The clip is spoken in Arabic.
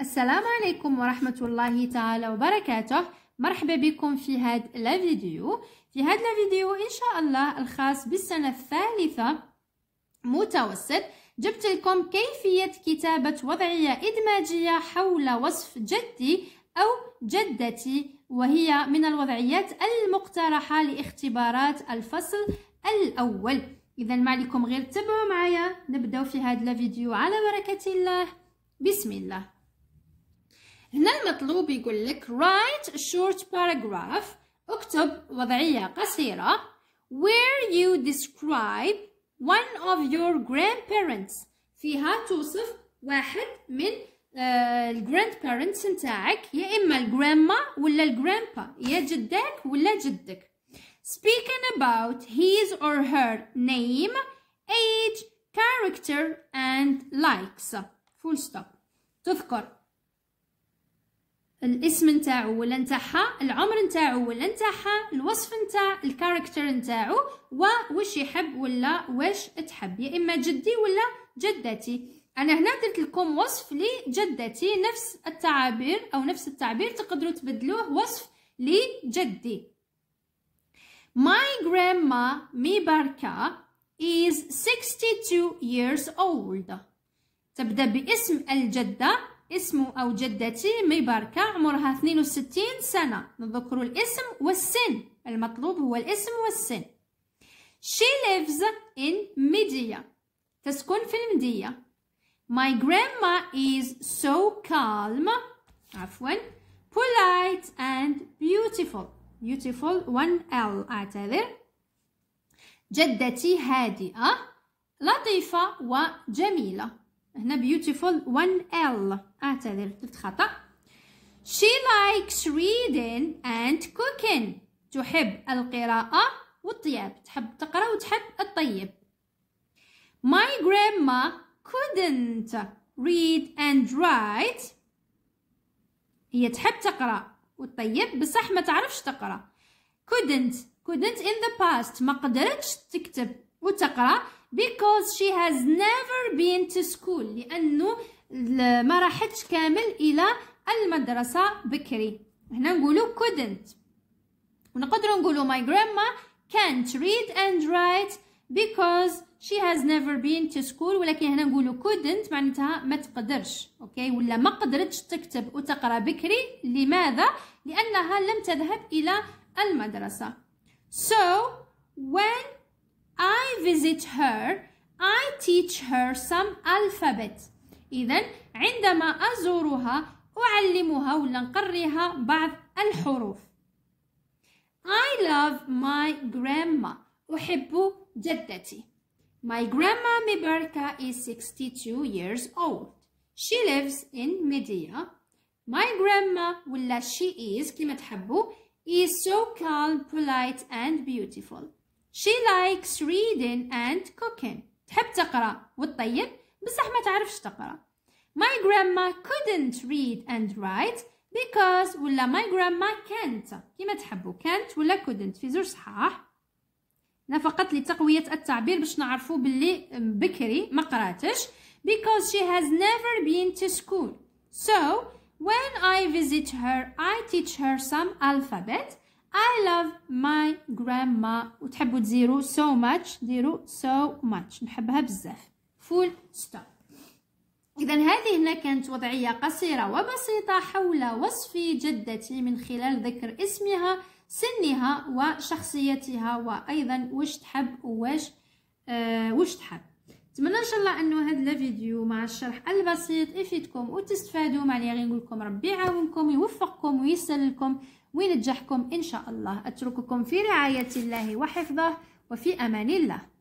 السلام عليكم ورحمة الله تعالى وبركاته مرحبا بكم في هذا الفيديو في هذا الفيديو إن شاء الله الخاص بالسنة الثالثة متوسط جبت لكم كيفية كتابة وضعية إدماجية حول وصف جدي أو جدتي وهي من الوضعيات المقترحة لاختبارات الفصل الأول إذا ما عليكم غير تبعوا معايا نبدأ في هذا الفيديو على بركة الله بسم الله هنا المطلوب يقول لك write a short paragraph اكتب وضعية قصيرة where you describe one of your grandparents فيها توصف واحد من الجراند بارنتس نتاعك يا اما الجرانما ولا الجرانبا يا جدك ولا جدك speaking about his or her name age character and likes full stop تذكر الاسم نتاعو ولا نتاعها العمر نتاعو ولا نتاعها الوصف نتاع الكاركتر نتاعو وش يحب ولا واش تحب يا اما جدي ولا جدتي انا هنا درت لكم وصف لجدتي نفس التعابير او نفس التعبير تقدروا تبدلوه وصف لجدي My grandma باركا is 62 years old تبدأ باسم الجدة اسمه أو جدتي مي عمرها 62 سنة نذكر الاسم والسن المطلوب هو الاسم والسن She lives in Media تسكن في المدية My grandma is so calm عفوا polite and beautiful beautiful one L أعتذر جدتي هادئة لطيفة وجميلة هنا beautiful one L اعتذر درت خطأ she likes reading and cooking تحب القراءة والطياب تحب تقرأ وتحب الطيب my grandma couldn't read and write هي تحب تقرأ وتطيب بصح ما تعرفش تقرأ couldn't couldn't in the past ما قدرتش تكتب وتقرأ because she has never been to school لانه ما راحتش كامل الى المدرسه بكري هنا نقولوا couldn't ونقدروا نقولوا my grandma can't read and write because she has never been to school ولكن هنا نقولوا couldn't معناتها ما تقدرش اوكي ولا ما قدرتش تكتب وتقرا بكري لماذا لانها لم تذهب الى المدرسه so when visit her I teach her some alphabet إذا عندما أزورها أعلمها ولا نقريها بعض الحروف I love my grandma أحب جدتي My grandma Mibarka is 62 years old She lives in Media My grandma ولا she is كما تحبوا is so calm, polite and beautiful She likes reading and cooking. تحب تقرأ وتطيب بصح ما تعرفش تقرأ. My grandma couldn't read and write because ولا my grandma can't كما تحبوا can't ولا couldn't في زوج صحاح هنا فقط لتقوية التعبير باش نعرفوا باللي بكري ما قراتش because she has never been to school so when I visit her I teach her some alphabet I love my grandma وتحبوا تزيروا so much ديروا so much نحبها بزاف full stop إذا هذه هنا كانت وضعية قصيرة وبسيطة حول وصف جدتي من خلال ذكر اسمها سنها وشخصيتها وأيضا وش تحب وش آه وش تحب نتمنى ان شاء الله انه هذا فيديو مع الشرح البسيط يفيدكم وتستفادوا مع اللي غير لكم ربي يعاونكم ويوفقكم لكم وينجحكم ان شاء الله اترككم في رعايه الله وحفظه وفي امان الله